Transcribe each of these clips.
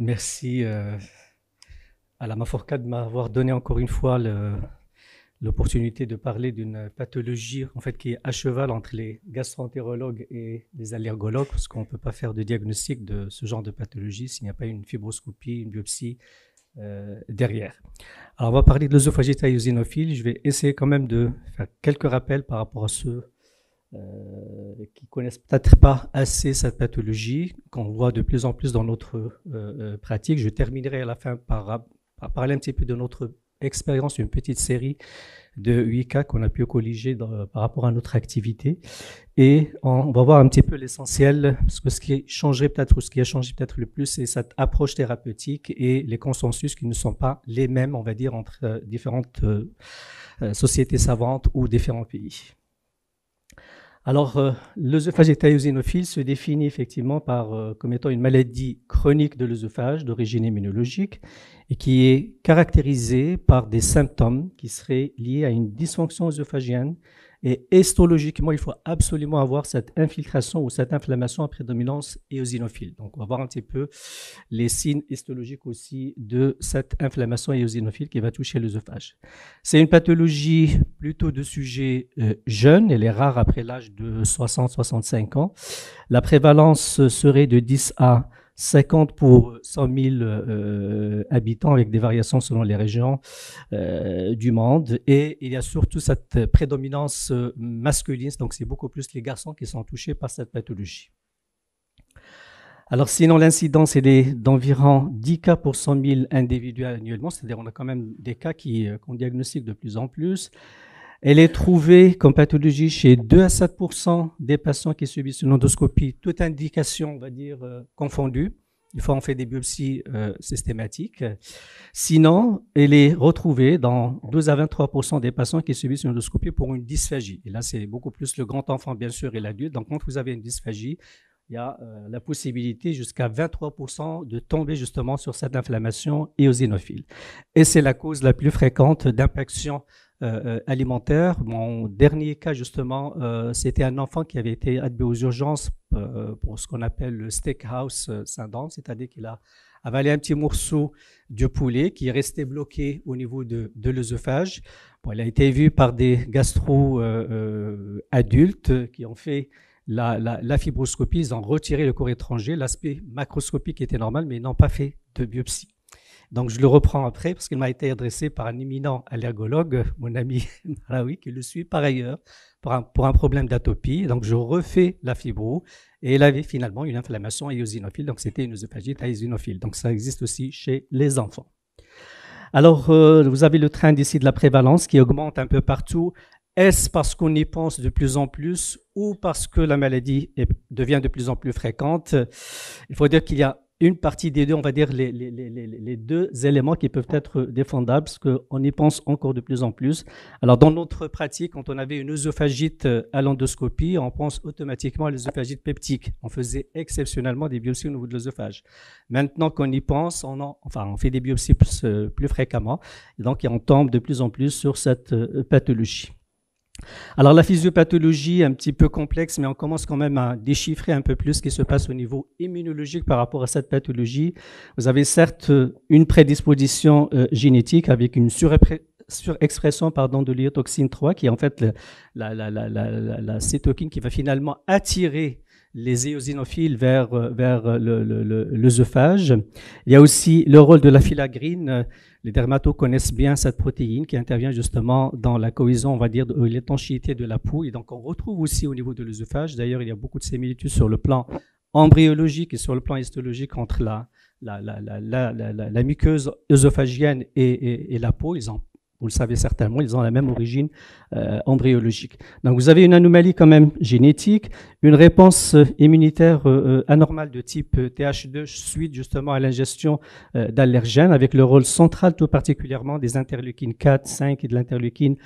Merci euh, à la Maforca de m'avoir donné encore une fois l'opportunité de parler d'une pathologie en fait qui est à cheval entre les gastroentérologues et les allergologues parce qu'on ne peut pas faire de diagnostic de ce genre de pathologie s'il n'y a pas une fibroscopie, une biopsie euh, derrière. Alors on va parler de l'œsophagite xénophile Je vais essayer quand même de faire quelques rappels par rapport à ce qui euh, qui connaissent peut-être pas assez cette pathologie qu'on voit de plus en plus dans notre euh, euh, pratique. Je terminerai à la fin par, parler un petit peu de notre expérience, une petite série de 8 cas qu'on a pu colliger par rapport à notre activité. Et on va voir un petit peu l'essentiel, parce que ce qui a changé peut-être, ou ce qui a changé peut-être le plus, c'est cette approche thérapeutique et les consensus qui ne sont pas les mêmes, on va dire, entre différentes sociétés savantes ou différents pays. Alors, euh, l'œsophage se définit effectivement par, euh, comme étant une maladie chronique de l'œsophage d'origine immunologique et qui est caractérisée par des symptômes qui seraient liés à une dysfonction œsophagienne et histologiquement, il faut absolument avoir cette infiltration ou cette inflammation à prédominance éosinophile. Donc, on va voir un petit peu les signes histologiques aussi de cette inflammation éosinophile qui va toucher l'œsophage. C'est une pathologie plutôt de sujet euh, jeune. jeunes. Elle est rare après l'âge de 60-65 ans. La prévalence serait de 10 à 50 pour 100 000 euh, habitants avec des variations selon les régions euh, du monde. Et il y a surtout cette prédominance euh, masculine, donc c'est beaucoup plus les garçons qui sont touchés par cette pathologie. Alors sinon, l'incidence est d'environ 10 cas pour 100 000 individus annuellement, c'est-à-dire on a quand même des cas qu'on diagnostique de plus en plus. Elle est trouvée comme pathologie chez 2 à 7 des patients qui subissent une endoscopie, toute indication, on va dire, euh, confondue. il faut en faire des biopsies euh, systématiques. Sinon, elle est retrouvée dans 2 à 23 des patients qui subissent une endoscopie pour une dysphagie. Et là, c'est beaucoup plus le grand enfant, bien sûr, et l'adulte. Donc, quand vous avez une dysphagie, il y a euh, la possibilité jusqu'à 23% de tomber justement sur cette inflammation et éosinophile. Et c'est la cause la plus fréquente d'impaction euh, euh, alimentaire. Mon dernier cas, justement, euh, c'était un enfant qui avait été admis aux urgences pour ce qu'on appelle le steakhouse syndrome, c'est-à-dire qu'il a avalé un petit morceau de poulet qui restait bloqué au niveau de, l'œsophage. il a été vu par des gastro-adultes qui ont fait la, la, fibroscopie, ils ont retiré le corps étranger, l'aspect macroscopique était normal, mais ils n'ont pas fait de biopsie. Donc je le reprends après parce qu'il m'a été adressé par un éminent allergologue, mon ami Naraoui, qui le suit par ailleurs pour un, problème d'atopie. Donc je refais la fibro et il avait finalement une inflammation éosinophile. Donc c'était une œsophagite éosinophile. Donc ça existe aussi chez les enfants. Alors euh, vous avez le train d'ici de la prévalence qui augmente un peu partout. Est-ce parce qu'on y pense de plus en plus ou parce que la maladie devient de plus en plus fréquente Il faut dire qu'il y a une partie des deux, on va dire les, deux éléments qui peuvent être défendables, parce qu'on y pense encore de plus en plus. Alors, dans notre pratique, quand on avait une œsophagite euh, à l'endoscopie, on pense automatiquement à l'œsophagite peptique. On faisait exceptionnellement des biopsies au niveau de l'œsophage. Maintenant qu'on y pense, on, enfin, on fait des biopsies euh, plus, fréquemment, et donc on tombe de plus en plus sur cette euh, pathologie. Alors la physiopathologie est un petit peu complexe, mais on commence quand même à déchiffrer un peu plus ce qui se passe au niveau immunologique par rapport à cette pathologie. Vous avez certes euh, une prédisposition euh, génétique avec une surexpression pardon, de l'iotoxine 3, qui est en fait la, la, qui va finalement attirer les éosinophiles vers, euh, vers euh, l'œsophage. Le, Il y a aussi le rôle de la filagrine. Les dermatos connaissent bien cette protéine qui intervient justement dans la cohésion, on va dire, de euh, l'étanchéité de la peau. Et donc, on retrouve aussi au niveau de l'œsophage. D'ailleurs, il y a beaucoup de similitudes sur le plan embryologique et sur le plan histologique entre la, la, la, la, la, muqueuse œsophagienne et, et, et, la peau. Ils ont vous le savez certainement, ils ont la même origine euh, embryologique. Donc vous avez une anomalie quand même génétique, une réponse euh, immunitaire euh, anormale de type TH2 suite justement à l'ingestion euh, d'allergènes avec le rôle central tout particulièrement des interleukines 4, 5 et de l'interleukine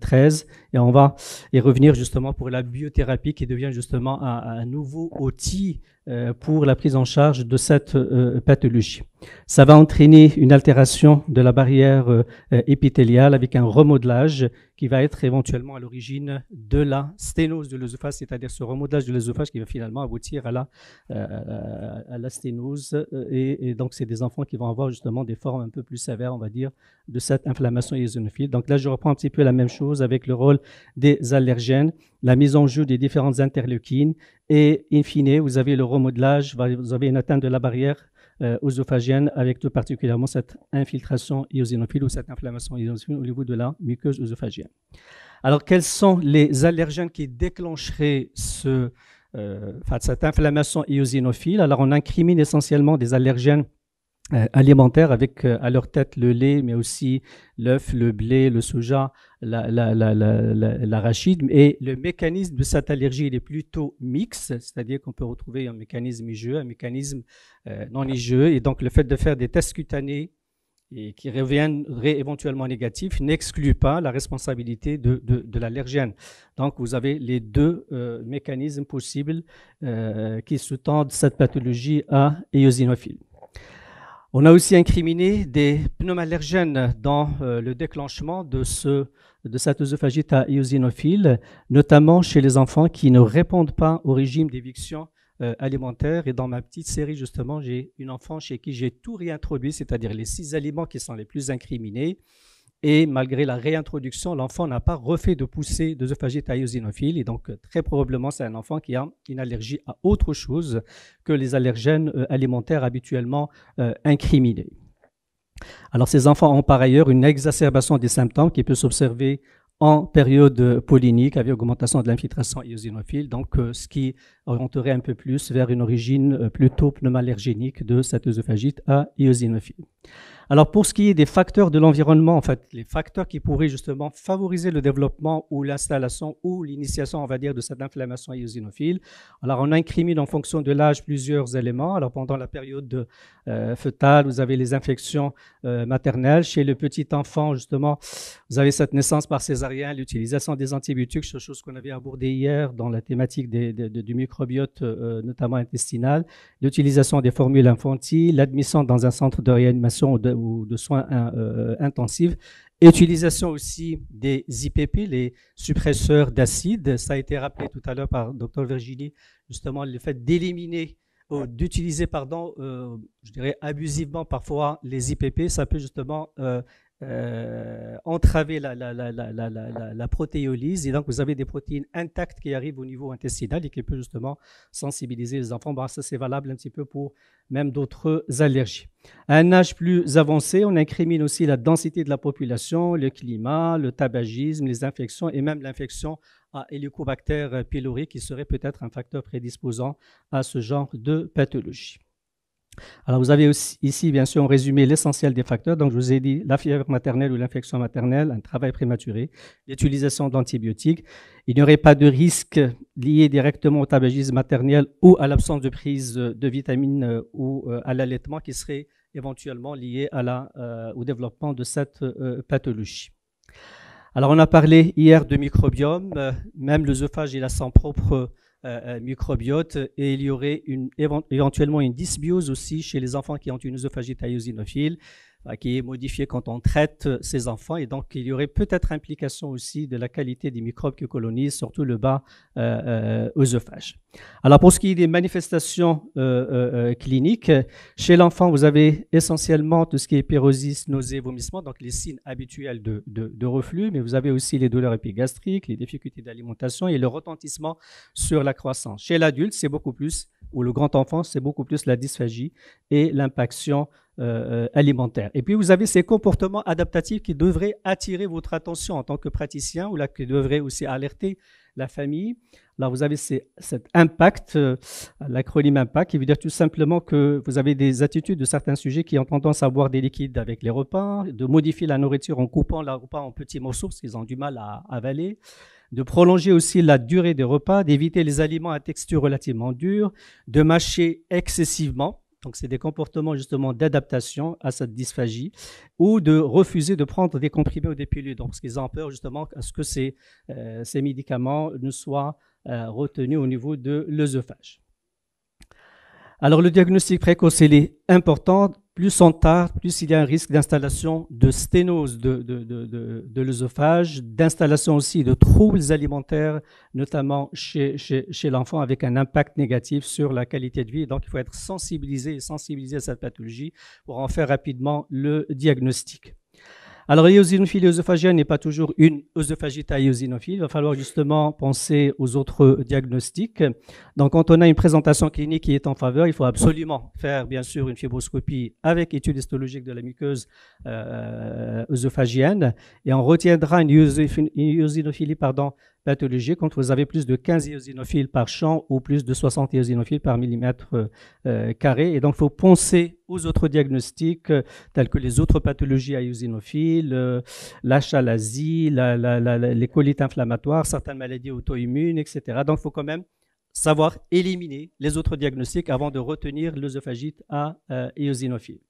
13. Et on va y revenir justement pour la biothérapie qui devient justement un, un nouveau outil euh, pour la prise en charge de cette euh, pathologie. Ça va entraîner une altération de la barrière euh, épithéliale avec un remodelage qui va être éventuellement à l'origine de la sténose de l'œsophage, c'est-à-dire ce remodelage de l'œsophage qui va finalement aboutir à la, euh, euh, à la sténose. Euh, et, donc, c'est des enfants qui vont avoir justement des formes un peu plus sévères, on va dire, de cette inflammation eosinophile. Donc là, je reprends un petit peu la même chose avec le rôle des allergènes, la mise en jeu des différentes interleukines et, in fine, vous avez le remodelage, vous avez une atteinte de la barrière euh, avec tout particulièrement cette infiltration eosinophile ou cette inflammation eosinophile au niveau de la muqueuse œsophagienne. Alors, quels sont les allergènes qui déclencheraient ce, euh, cette inflammation eosinophile Alors, on incrimine essentiellement des allergènes euh, alimentaires avec euh, à leur tête le lait, mais aussi l'œuf, le blé, le soja, l'arachide. La, la, et le mécanisme de cette allergie, il est plutôt mixte, c'est-à-dire qu'on peut retrouver un mécanisme IgE, un mécanisme euh, non IgE. Et donc le fait de faire des tests cutanés et qui reviendraient éventuellement négatifs n'exclut pas la responsabilité de, de, l'allergène. Donc vous avez les deux mécanismes possibles qui sous-tendent cette pathologie à éosinophile. On a aussi incriminé des pneumallergènes dans euh, le déclenchement de, ce, de cette œsophagite à eosinophile, notamment chez les enfants qui ne répondent pas au régime d'éviction euh, alimentaire. Et dans ma petite série, justement, j'ai une enfant chez qui j'ai tout réintroduit, c'est-à-dire les six aliments qui sont les plus incriminés. Et malgré la réintroduction, l'enfant n'a pas refait de poussée d'œsophagite iosinophile. Et donc, très probablement, c'est un enfant qui a une allergie à autre chose que les allergènes euh, alimentaires habituellement euh, incriminés. Alors, ces enfants ont par ailleurs une exacerbation des symptômes qui peut s'observer en période pollinique avec augmentation de l'infiltration iosinophile, donc euh, ce qui orienterait un peu plus vers une origine plutôt pneumallergénique de cette œsophagite à iosinophile. Alors pour ce qui est des facteurs de l'environnement, en fait, les facteurs qui pourraient justement favoriser le développement ou l'installation ou l'initiation, on va dire, de cette inflammation eosinophile, alors on incrimine en fonction de l'âge plusieurs éléments. Alors pendant la période euh, fœtale, vous avez les infections euh, maternelles. Chez le petit enfant, justement, vous avez cette naissance par césarien, l'utilisation des antibiotiques, chose qu'on avait abordée hier dans la thématique du microbiote, euh, notamment intestinal, l'utilisation des formules infantiles, l'admission dans un centre de réanimation ou de ou de soins euh, euh, intensifs. Utilisation aussi des IPP, les suppresseurs d'acide. Ça a été rappelé tout à l'heure par Dr Virginie, justement le fait d'éliminer euh, d'utiliser, pardon, je dirais abusivement parfois les IPP, ça peut justement euh, entraver la, la, protéolyse. Et donc, vous avez des protéines intactes qui arrivent au niveau intestinal et qui peuvent justement sensibiliser les enfants. Bon, bah, ça, c'est valable un petit peu pour même d'autres allergies. À un âge plus avancé, on incrimine aussi la densité de la population, le climat, le tabagisme, les infections et même l'infection à Helicobacter pylori qui serait peut-être un facteur prédisposant à ce genre de pathologie. Alors, vous avez ici, bien sûr, résumé l'essentiel des facteurs. Donc, je vous ai dit la fièvre maternelle ou l'infection maternelle, un travail prématuré, l'utilisation d'antibiotiques. Il n'y aurait pas de risque lié directement au tabagisme maternel ou à l'absence de prise de vitamines euh, ou euh, à l'allaitement qui serait éventuellement lié euh, au développement de cette pathologie. Alors, on a parlé hier de microbiome. même l'œsophage, il a son propre euh, euh, microbiote et il y aurait une, éventuellement une dysbiose aussi chez les enfants qui ont une œsophagite eosinophile qui est modifié quand on traite ces enfants. Et donc, il y aurait peut-être implication aussi de la qualité des microbes qui colonisent, surtout le bas oesophage. Euh, œsophage. Alors, pour ce qui est des manifestations euh, euh, cliniques, chez l'enfant, vous avez essentiellement tout ce qui est pyrosis, nausée, vomissement, donc les signes habituels de, de, reflux, mais vous avez aussi les douleurs épigastriques, les difficultés d'alimentation et le retentissement sur la croissance. Chez l'adulte, c'est beaucoup plus, ou le grand enfant, c'est beaucoup plus la dysphagie et l'impaction euh, euh, alimentaire. Et puis vous avez ces comportements adaptatifs qui devraient attirer votre attention en tant que praticien ou là qui devraient aussi alerter la famille. Là, vous avez cet impact, euh, l'acronyme impact, qui veut dire tout simplement que vous avez des attitudes de certains sujets qui ont tendance à boire des liquides avec les repas, de modifier la nourriture en coupant la repas en petits morceaux, parce qu'ils ont du mal à avaler, de prolonger aussi la durée des repas, d'éviter les aliments à texture relativement dure, de mâcher excessivement, donc, c'est des comportements justement d'adaptation à cette dysphagie ou de refuser de prendre des comprimés ou des pilules. Donc, parce qu'ils ont peur justement à ce que ces, euh, ces médicaments ne soient euh, retenus au niveau de l'œsophage. Alors, le diagnostic précoce, il est important plus on tarde, plus il y a un risque d'installation de sténose de, de, l'œsophage, d'installation aussi de troubles alimentaires, notamment chez, chez l'enfant, avec un impact négatif sur la qualité de vie. Donc, il faut être sensibilisé et sensibilisé à cette pathologie pour en faire rapidement le diagnostic. Alors, l'éosinophilie œsophagienne n'est pas toujours une œsophagite éosinophile. Il va falloir justement penser aux autres diagnostics. Donc, quand on a une présentation clinique qui est en faveur, il faut absolument faire, bien sûr, une fibroscopie avec étude histologique de la muqueuse euh, Et on retiendra une, une pardon, pathologique, quand vous avez plus de 15 eosinophiles par champ ou plus de 60 eosinophiles par millimètre euh, euh, carré. Et donc, il faut penser aux autres diagnostics euh, tels que les autres pathologies à éosinophiles, la chalazie, les colites inflammatoires, certaines maladies auto-immunes, etc. Donc, il faut quand même savoir éliminer les autres diagnostics avant de retenir l'œsophagite à eosinophiles.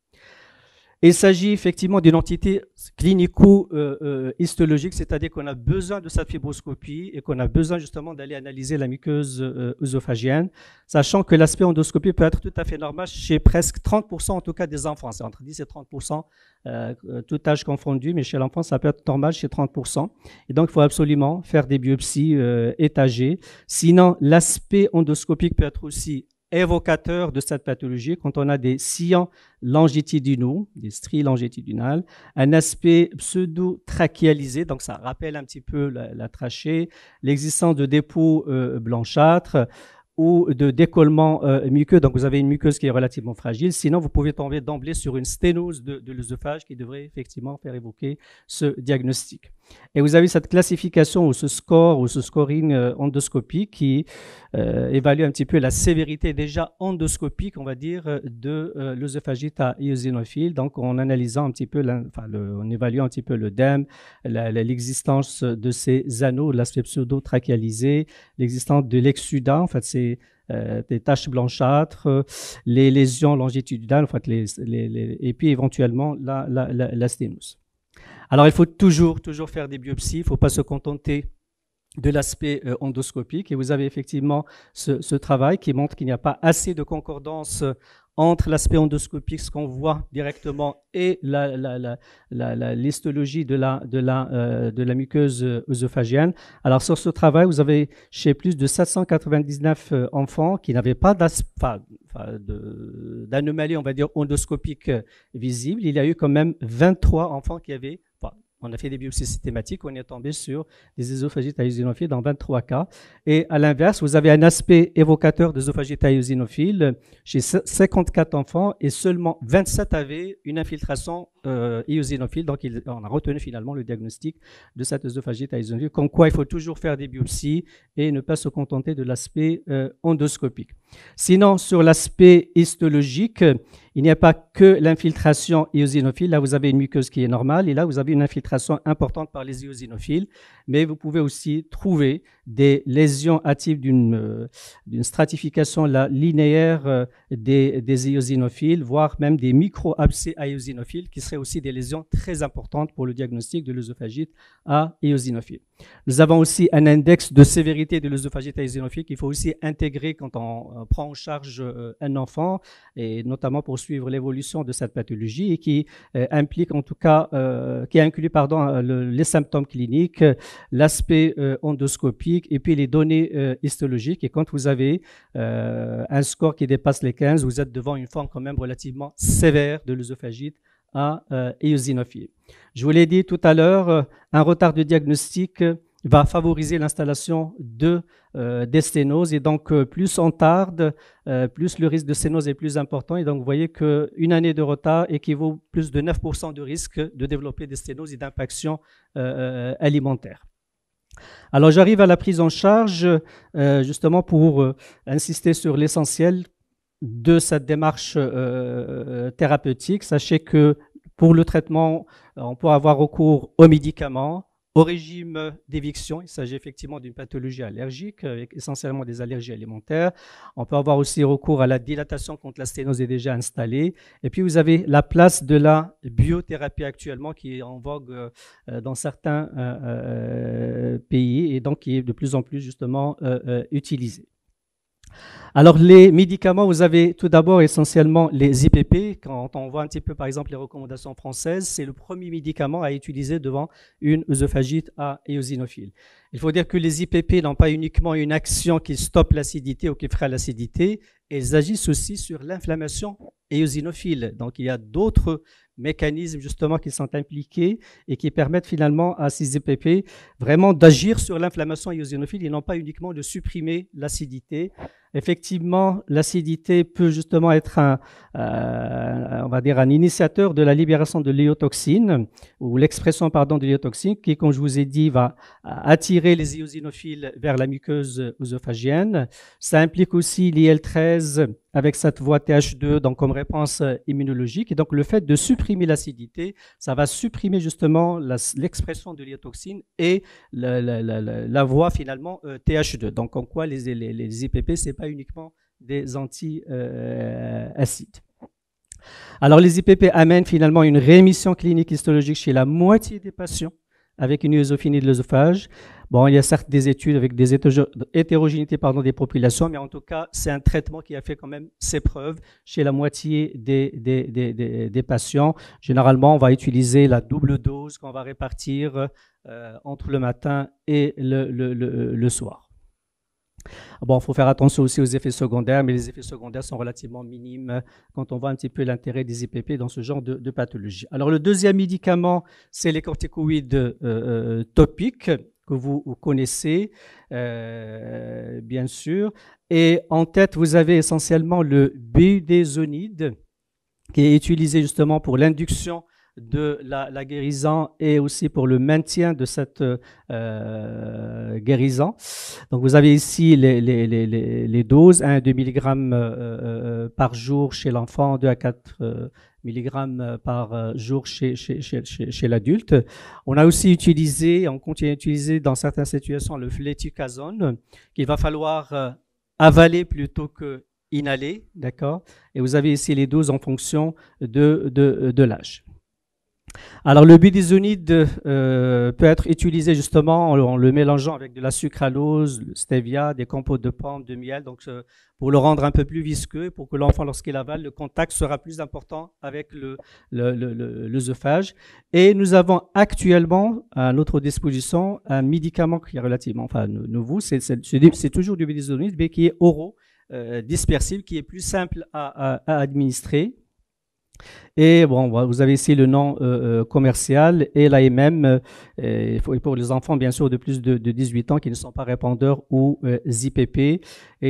Il s'agit effectivement d'une entité clinico-histologique, c'est-à-dire qu'on a besoin de sa fibroscopie et qu'on a besoin justement d'aller analyser la muqueuse euh, œsophagienne, sachant que l'aspect endoscopique peut être tout à fait normal chez presque 30% en tout cas des enfants. C'est entre 10 et 30%, euh, tout âge confondu, mais chez l'enfant, ça peut être normal chez 30%. Et donc, il faut absolument faire des biopsies euh, étagées. Sinon, l'aspect endoscopique peut être aussi évocateur de cette pathologie quand on a des sillons longitudinaux, des stries longitudinales, un aspect pseudo trachéalisé, donc ça rappelle un petit peu la, trachée, l'existence de dépôts euh, blanchâtres ou de décollement euh, muqueux. Donc, vous avez une muqueuse qui est relativement fragile. Sinon, vous pouvez tomber d'emblée sur une sténose de, de l'œsophage qui devrait effectivement faire évoquer ce diagnostic. Et vous avez cette classification ou ce score ou ce scoring euh, endoscopique qui euh, évalue un petit peu la sévérité déjà endoscopique, on va dire, de euh, l'œsophagite à eosinophile. Donc, en analysant un petit peu, enfin, en évaluant un petit peu l'œdème, e l'existence de ces anneaux, l'aspect pseudo-trachéalisé, l'existence de l'exudat, en fait, c'est euh, des taches blanchâtres, les lésions longitudinales, en fait, les, les, et puis éventuellement la, la, la sténose. Alors, il faut toujours, toujours faire des biopsies. Il ne faut pas se contenter de l'aspect euh, endoscopique. Et vous avez effectivement ce, ce travail qui montre qu'il n'y a pas assez de concordance entre l'aspect endoscopique, ce qu'on voit directement, et la, l'histologie de la, de, la, euh, de la muqueuse euh, œsophagienne. Alors, sur ce travail, vous avez chez plus de 799 euh, enfants qui n'avaient pas d'anomalie, on va dire, endoscopique visible. Il y a eu quand même 23 enfants qui avaient, on a fait des biopsies systématiques, on est tombé sur des à aéosinophiles dans 23 cas. Et à l'inverse, vous avez un aspect évocateur d'œsophagite aéosinophiles chez 54 enfants et seulement 27 avaient une infiltration euh, Donc, on a retenu finalement le diagnostic de cette œsophagite comme quoi il faut toujours faire des biopsies et ne pas se contenter de l'aspect euh, endoscopique. Sinon, sur l'aspect histologique, il n'y a pas que l'infiltration iosinophile. Là, vous avez une muqueuse qui est normale et là, vous avez une infiltration importante par les éosinophiles. Mais vous pouvez aussi trouver des lésions actives euh, d'une stratification linéaire euh, des, des, eosinophiles, voire même des micro-abcès à eosinophiles, qui seraient aussi des lésions très importantes pour le diagnostic de l'œsophagite à eosinophiles. Nous avons aussi un index de sévérité de l'œsophagite à eosinophiles qu'il faut aussi intégrer quand on euh, prend en charge un enfant, et notamment pour suivre l'évolution de cette pathologie, et qui implique en tout cas, qui inclut pardon, les symptômes cliniques, l'aspect endoscopie, et puis les données euh, histologiques. Et quand vous avez euh, un score qui dépasse les 15, vous êtes devant une forme quand même relativement sévère de l'œsophagite à euh, Je vous l'ai dit tout à l'heure, euh, un retard de diagnostic va favoriser l'installation de des sténoses et donc plus on tarde, plus le risque de sténose est plus important et donc vous voyez que une année de retard équivaut plus de 9% de risque de développer des sténoses et d'impaction alimentaire. Alors j'arrive à la prise en charge euh, justement pour euh, insister sur l'essentiel de cette démarche euh, thérapeutique. Sachez que pour le traitement, on peut avoir recours aux médicaments, au régime d'éviction, il s'agit effectivement d'une pathologie allergique, essentiellement des allergies alimentaires. On peut avoir aussi recours à la dilatation quand la sténose est déjà installée. Et puis, vous avez la place de la biothérapie actuellement qui est en vogue euh, dans certains euh, euh, pays et donc qui est de plus en plus justement utilisée. Alors les médicaments, vous avez tout d'abord essentiellement les IPP. Quand on voit un petit peu par exemple les recommandations françaises, c'est le premier médicament à utiliser devant une œsophagite à éosinophile. Il faut dire que les IPP n'ont pas uniquement une action qui stoppe l'acidité ou qui freine l'acidité, elles agissent aussi sur l'inflammation éosinophile. Donc il y a d'autres mécanismes justement qui sont impliqués et qui permettent finalement à ces IPP vraiment d'agir sur l'inflammation éosinophile et non pas uniquement de supprimer l'acidité effectivement, l'acidité peut justement être un, euh, on va dire un initiateur de la libération de l'iotoxine ou l'expression pardon de l'iotoxine qui, comme je vous ai dit, va euh, attirer les eosinophiles vers la muqueuse œsophagienne. Ça implique aussi l'IL-13 avec cette voie TH2 donc comme réponse euh, immunologique. Et donc le fait de supprimer l'acidité, ça va supprimer justement l'expression de l'iotoxine et la, la, voie finalement euh, TH2. Donc en quoi les, IPP, ce n'est pas uniquement des anti-acides. Euh, Alors les IPP amènent finalement une rémission clinique histologique chez la moitié des patients avec une œsophilie de l'œsophage. Bon, il y a certes des études avec des hétérogénéités pardon, des populations, mais en tout cas, c'est un traitement qui a fait quand même ses preuves chez la moitié des, des, des, patients. Généralement, on va utiliser la double dose qu'on va répartir euh, entre le matin et le, le soir. Bon, il faut faire attention aussi aux effets secondaires, mais les effets secondaires sont relativement minimes euh, quand on voit un petit peu l'intérêt des IPP dans ce genre de, pathologie. Alors, le deuxième médicament, c'est les corticoïdes euh, euh, topiques que vous connaissez, bien sûr. Et en tête, vous avez essentiellement le budesonide, qui est utilisé justement pour l'induction de la, guérison et aussi pour le maintien de cette euh, guérison. Donc vous avez ici les, doses, 1 à 2 mg par jour chez l'enfant, 2 à 4 euh, mg euh, par jour chez, l'adulte. On a aussi utilisé, on continue à utiliser dans certaines situations le fléticazone, qu'il va falloir avaler plutôt que inhaler, d'accord Et vous avez ici les doses en fonction de l'âge. Alors le bidisonide euh, peut être utilisé justement en, le mélangeant avec de la sucralose, le stevia, des compotes de pommes, de miel, donc euh, pour le rendre un peu plus visqueux, pour que l'enfant lorsqu'il avale, le contact sera plus important avec l'œsophage. Le, le, Et nous avons actuellement à notre disposition un médicament qui est relativement enfin, nouveau, c'est toujours du bidisonide, mais qui est oraux, euh, dispersible, qui est plus simple à administrer et bon, vous avez ici le nom euh, euh, commercial et l'AMM euh, pour les enfants, bien sûr, de plus de, de 18 ans qui ne sont pas répondeurs ou euh, IPP. Et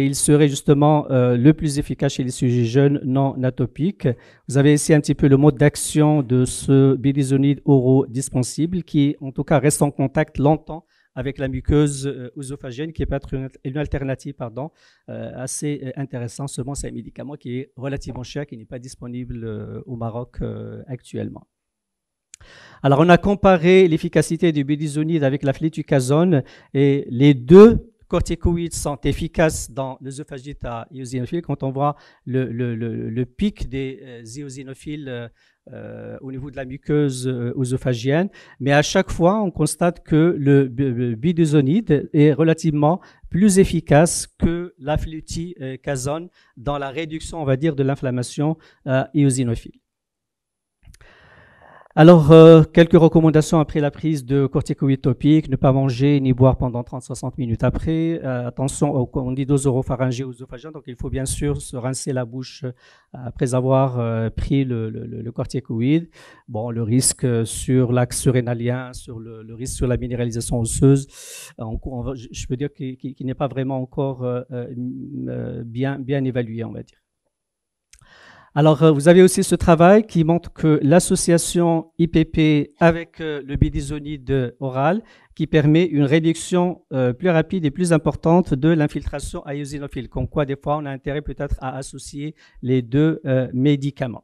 il serait justement euh, le plus efficace chez les sujets jeunes non atopiques. Vous avez ici un petit peu le mode d'action de ce bilisonide oro-dispensable qui, en tout cas, reste en contact longtemps avec la muqueuse euh, œsophagienne, qui est peut-être une, alternative pardon, euh, assez euh, intéressante. Seulement, c'est un médicament qui est relativement cher, qui n'est pas disponible au Maroc actuellement. Alors, on a comparé l'efficacité du bédizonide avec la flétucazone et les deux corticoïdes sont efficaces dans l'œsophagite à éosinophile, quand on voit le, pic des euh, éosinophiles euh, euh, au niveau de la muqueuse œsophagienne, mais à chaque fois, on constate que le biduzonide est relativement plus efficace que la fluticazone dans la réduction, on va dire, de l'inflammation éosinophile. Alors, euh, quelques recommandations après la prise de corticoïdes topiques. Ne pas manger ni boire pendant 30-60 minutes après. Euh, attention au candidose ou Donc, il faut bien sûr se rincer la bouche euh, après avoir pris le, corticoïde. Bon, le risque sur l'axe surrénalien, sur le, risque sur la minéralisation osseuse, je peux dire qu'il n'est pas vraiment encore bien, bien évalué, on va dire. Alors, euh, vous avez aussi ce travail qui montre que l'association IPP avec euh, le bidisonide oral qui permet une réduction euh, plus rapide et plus importante de l'infiltration à eosinophile, comme quoi des fois on a intérêt peut-être à associer les deux médicaments.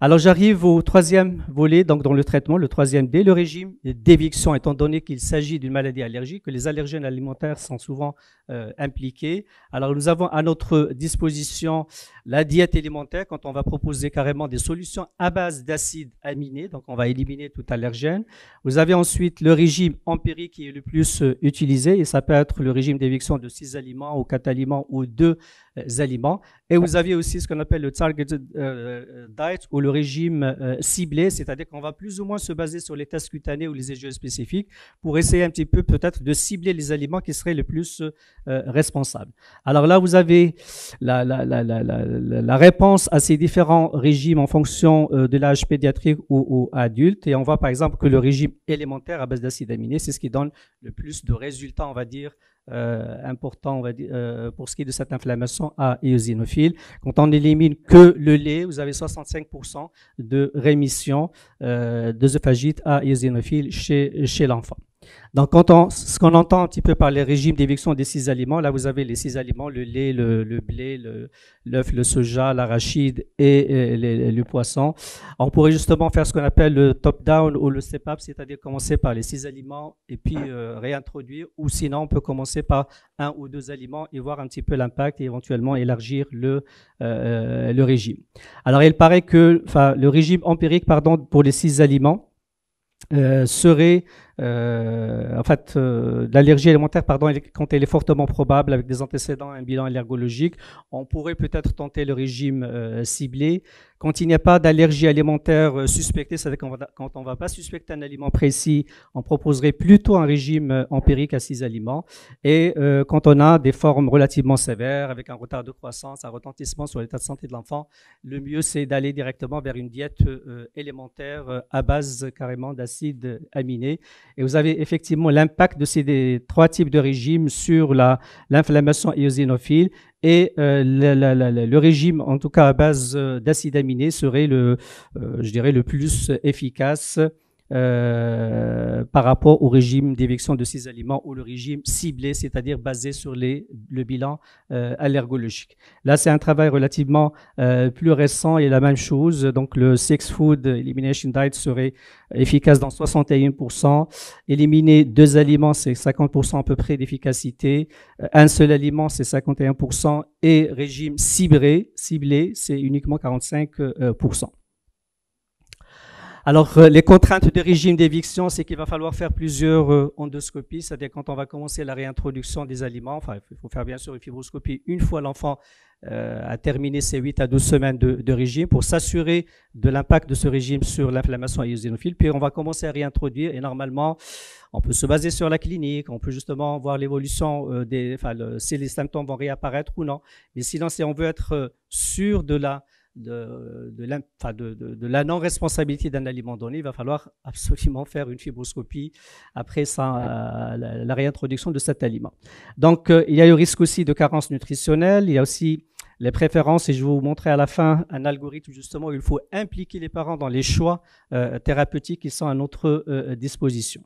Alors j'arrive au troisième volet, donc dans le traitement, le troisième D, le régime d'éviction, étant donné qu'il s'agit d'une maladie allergique, que les allergènes alimentaires sont souvent euh, impliqués. Alors nous avons à notre disposition la diète alimentaire, quand on va proposer carrément des solutions à base d'acides aminés, donc on va éliminer tout allergène. Vous avez ensuite le régime empirique qui est le plus euh, utilisé, et ça peut être le régime d'éviction de six aliments ou quatre aliments ou deux. Euh, aliments. Et vous aviez aussi ce qu'on appelle le targeted euh, euh, diet ou le régime ciblé, c'est-à-dire qu'on va plus ou moins se baser sur les tests cutanés ou les égels spécifiques pour essayer un petit peu peut-être de cibler les aliments qui seraient les plus responsables. Alors là, vous avez la, la, la, la réponse à ces différents régimes en fonction de l'âge pédiatrique ou, ou adulte. Et on voit par exemple que le régime élémentaire à base d'acides aminés, c'est ce qui donne le plus de résultats, on va dire, euh, important on va euh, pour ce qui est de cette inflammation à eosinophiles. Quand on élimine que le lait, vous avez 65% de rémission euh, d'œsophagite à éosinophile chez, chez l'enfant. Donc, on, ce qu'on entend un petit peu par les régimes d'éviction des six aliments, là, vous avez les six aliments, le lait, le, blé, l'œuf, le, soja, l'arachide et, le poisson. On pourrait justement faire ce qu'on appelle le top-down ou le step-up, c'est-à-dire commencer par les six aliments et puis euh, réintroduire, ou sinon, on peut commencer par un ou deux aliments et voir un petit peu l'impact et éventuellement élargir le, euh, régime. Alors, il paraît que, le régime empirique, pardon, pour les six aliments, euh, serait euh, en fait, euh, l'allergie alimentaire, pardon, quand elle est fortement probable avec des antécédents, un bilan allergologique, on pourrait peut-être tenter le régime euh, ciblé. Quand il n'y a pas d'allergie alimentaire suspectée, c'est-à-dire quand on ne va pas suspecter un aliment précis, on proposerait plutôt un régime empirique à six aliments. Et quand on a des formes relativement sévères, avec un retard de croissance, un retentissement sur l'état de santé de l'enfant, le mieux c'est d'aller directement vers une diète élémentaire à base carrément d'acides aminés et vous avez effectivement l'impact de ces trois types de régimes sur l'inflammation eosinophile et euh, le régime, en tout cas à base euh, d'acides aminés, serait le, euh, je dirais, le plus efficace euh, par rapport au régime d'éviction de ces aliments ou le régime ciblé, c'est-à-dire basé sur les, le bilan euh, allergologique. Là, c'est un travail relativement euh, plus récent et la même chose. Donc, le Six Food Elimination Diet serait efficace dans 61%. Éliminer deux aliments, c'est 50% à peu près d'efficacité. Un seul aliment, c'est 51%. Et régime ciblé, ciblé c'est uniquement 45%. Alors, euh, les contraintes de régime d'éviction, c'est qu'il va falloir faire plusieurs euh, endoscopies, c'est-à-dire quand on va commencer la réintroduction des aliments, enfin, il faut faire bien sûr une fibroscopie une fois l'enfant euh, a terminé ses 8 à 12 semaines de, régime pour s'assurer de l'impact de ce régime sur l'inflammation éosinophile. Puis on va commencer à réintroduire et normalement, on peut se baser sur la clinique, on peut justement voir l'évolution des, enfin, si les symptômes vont réapparaître ou non. Mais sinon, si on veut être sûr de la de, la, non-responsabilité d'un aliment donné, il va falloir absolument faire une fibroscopie après euh, la, réintroduction de cet aliment. Donc, euh, il y a le risque aussi de carence nutritionnelle, il y a aussi les préférences, et je vais vous montrer à la fin un algorithme justement où il faut impliquer les parents dans les choix euh, thérapeutiques qui sont à notre disposition.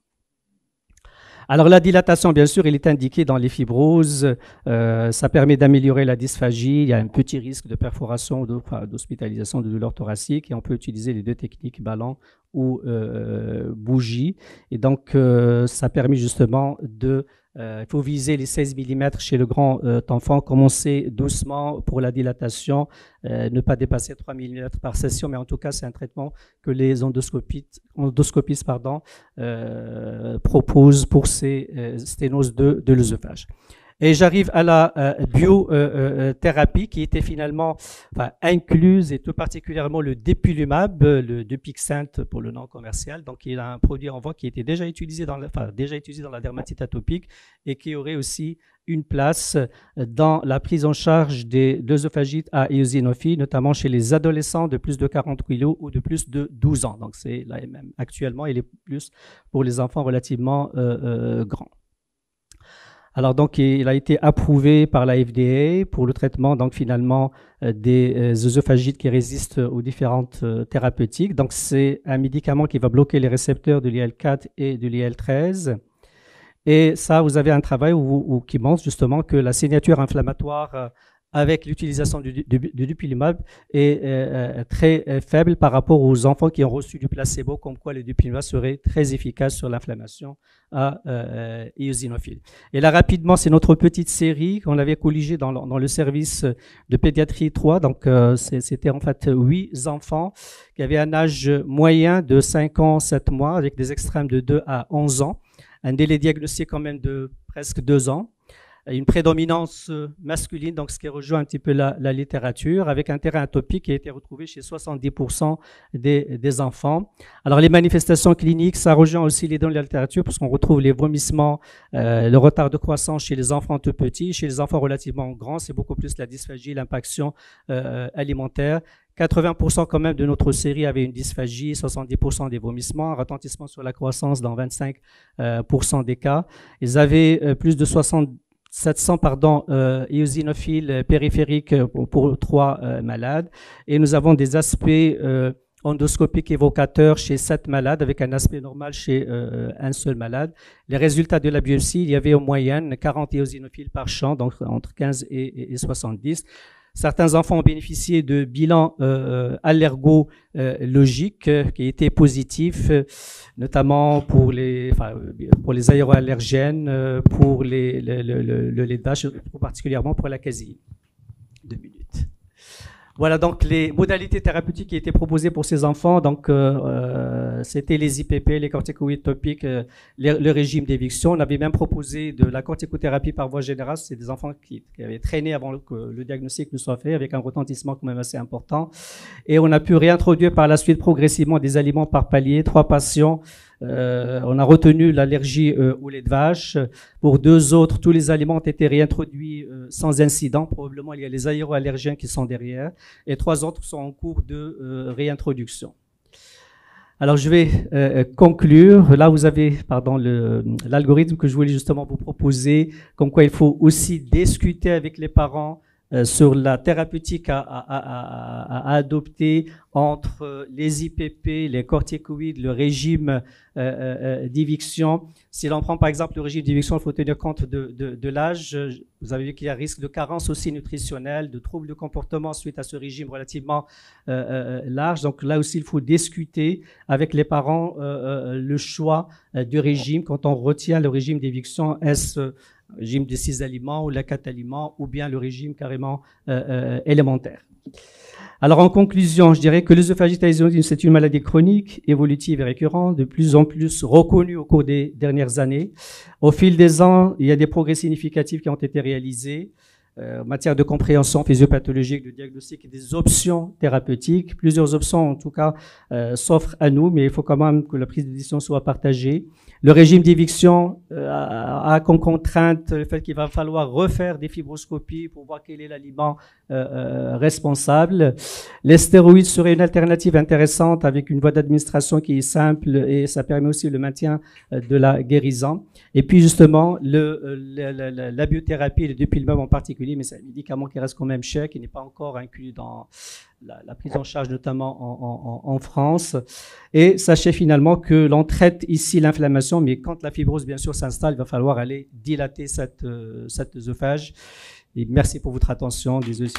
Alors la dilatation, bien sûr, il est indiqué dans les fibroses. Euh, ça permet d'améliorer la dysphagie. Il y a un petit risque de perforation, d'hospitalisation, de, douleur thoracique. Et on peut utiliser les deux techniques, ballon ou euh, bougie. Et donc, euh, ça permet justement de euh, il faut viser les 16 mm chez le grand euh, enfant, commencer doucement pour la dilatation, euh, ne pas dépasser 3 mm par session, mais en tout cas, c'est un traitement que les endoscopistes, proposent pour ces sténoses de l'œsophage. Et j'arrive à la euh, biothérapie euh, euh, qui était finalement incluse et tout particulièrement le dépilumab, le Dupixent pour le nom commercial. Donc, il a un produit en voie qui était déjà utilisé dans la, enfin, déjà utilisé dans la dermatite atopique et qui aurait aussi une place dans la prise en charge des œsophagites à eosinophie, notamment chez les adolescents de plus de 40 kg ou de plus de 12 ans. Donc c'est là même. Actuellement, il est plus pour les enfants relativement grands. Alors donc il a été approuvé par la FDA pour le traitement donc finalement euh, des euh, œsophagites qui résistent aux différentes euh, thérapeutiques. Donc c'est un médicament qui va bloquer les récepteurs de l'IL4 et de l'IL13. Et ça, vous avez un travail qui montre justement que la signature inflammatoire avec l'utilisation du, du, dupilumab est euh, euh, très euh, faible par rapport aux enfants qui ont reçu du placebo, comme quoi le dupilumab serait très efficace sur l'inflammation à euh, Et là, rapidement, c'est notre petite série qu'on avait colligée dans, dans, le service de pédiatrie 3. Donc, c'était en fait huit enfants qui avaient un âge moyen de 5 ans, 7 mois, avec des extrêmes de 2 à 11 ans, un délai diagnostiqué quand même de presque 2 ans une prédominance euh, masculine, donc ce qui rejoint un petit peu la, littérature, avec un terrain atopique qui a été retrouvé chez 70% des, enfants. Alors les manifestations cliniques, ça rejoint aussi les dons de la littérature, parce qu'on retrouve les vomissements, euh, le retard de croissance chez les enfants tout petits, chez les enfants relativement grands, c'est beaucoup plus la dysphagie, l'impaction euh, alimentaire 80% quand même de notre série avait une dysphagie, 70% des vomissements, un retentissement sur la croissance dans 25% des cas. Ils avaient plus de 70 700 pardon, euh, éosinophiles euh, périphériques euh, pour, trois euh, malades. Et nous avons des aspects endoscopiques évocateurs chez sept malades, avec un aspect normal chez un seul malade. Les résultats de la biopsie, il y avait en moyenne 40 éosinophiles par champ, donc entre 15 et 70. Certains enfants ont bénéficié de bilans euh, euh allergologiques euh, qui étaient positifs, euh, notamment pour les, pour les aéroallergènes, pour les, le, lait de vache, particulièrement pour la casine. Voilà donc les modalités thérapeutiques qui étaient proposées pour ces enfants. Donc euh, euh, c'était les IPP, les corticoïdes topiques, euh, le régime d'éviction. On avait même proposé de la corticothérapie par voie générale. C'est des enfants qui, avaient traîné avant que le diagnostic ne soit fait, avec un retentissement quand même assez important. Et on a pu réintroduire par la suite progressivement des aliments par palier. Trois patients euh, on a retenu l'allergie euh, au lait de vache. Pour deux autres, tous les aliments ont été réintroduits euh, sans incident. Probablement, il y a les aéroallergiens qui sont derrière. Et trois autres sont en cours de réintroduction. Alors, je vais conclure. Là, vous avez, pardon, l'algorithme que je voulais justement vous proposer, comme quoi il faut aussi discuter avec les parents, euh, sur la thérapeutique à, à, à, à, adopter entre euh, les IPP, les corticoïdes, le régime euh, euh, d'éviction. Si l'on prend par exemple le régime d'éviction, il faut tenir compte de, de, de l'âge. Vous avez vu qu'il y a risque de carence aussi nutritionnelle, de troubles de comportement suite à ce régime relativement large. Donc là aussi, il faut discuter avec les parents le choix du régime. Quand on retient le régime d'éviction, est-ce régime de six aliments ou la aliments ou bien le régime carrément euh, euh, élémentaire. Alors en conclusion, je dirais que l'œsophagite c'est une maladie chronique, évolutive et récurrente, de plus en plus reconnue au cours des dernières années. Au fil des ans, il y a des progrès significatifs qui ont été réalisés. Euh, en matière de compréhension physiopathologique, de diagnostic et des options thérapeutiques. Plusieurs options, en tout cas, euh, s'offrent à nous, mais il faut quand même que la prise de décision soit partagée. Le régime d'éviction euh, a, a comme contrainte le fait qu'il va falloir refaire des fibroscopies pour voir quel est l'aliment euh, euh, responsable. Les stéroïdes seraient une alternative intéressante avec une voie d'administration qui est simple et ça permet aussi le maintien euh, de la guérison. Et puis justement, le, la biothérapie, le même en particulier, mais c'est un médicament qui reste quand même cher, qui n'est pas encore inclus dans la, prise en charge notamment en, en, en, France. Et sachez finalement que l'on traite ici l'inflammation, mais quand la fibrose bien sûr s'installe, il va falloir aller dilater cette, cet œsophage. Et merci pour votre attention. Désolé